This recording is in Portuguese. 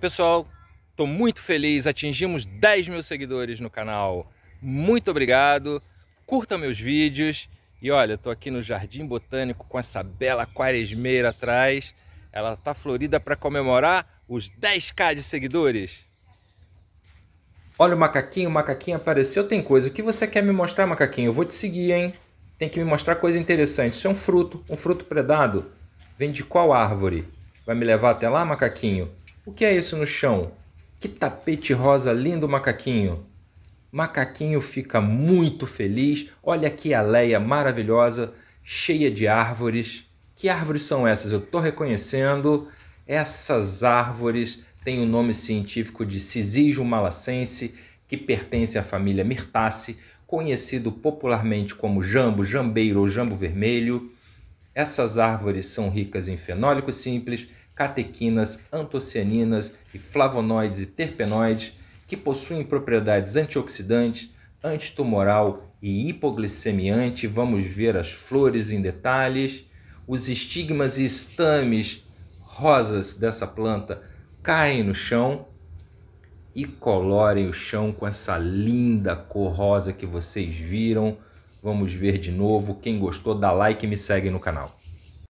pessoal. Estou muito feliz, atingimos 10 mil seguidores no canal. Muito obrigado. Curta meus vídeos. E olha, estou aqui no Jardim Botânico com essa bela quaresmeira atrás. Ela está florida para comemorar os 10k de seguidores. Olha o macaquinho, o macaquinho apareceu. Tem coisa. O que você quer me mostrar, macaquinho? Eu vou te seguir, hein? Tem que me mostrar coisa interessante. Isso é um fruto, um fruto predado. Vem de qual árvore? Vai me levar até lá, macaquinho? O que é isso no chão? Que tapete rosa lindo, macaquinho! Macaquinho fica muito feliz. Olha que aleia maravilhosa, cheia de árvores. Que árvores são essas? Eu estou reconhecendo. Essas árvores têm o nome científico de Cisijo malacense, que pertence à família Myrtaceae, conhecido popularmente como jambo, jambeiro ou jambo vermelho. Essas árvores são ricas em fenólicos simples, catequinas, antocianinas e flavonoides e terpenoides, que possuem propriedades antioxidantes, antitumoral e hipoglicemiante. Vamos ver as flores em detalhes. Os estigmas e estames rosas dessa planta caem no chão e colorem o chão com essa linda cor rosa que vocês viram. Vamos ver de novo. Quem gostou, dá like e me segue no canal.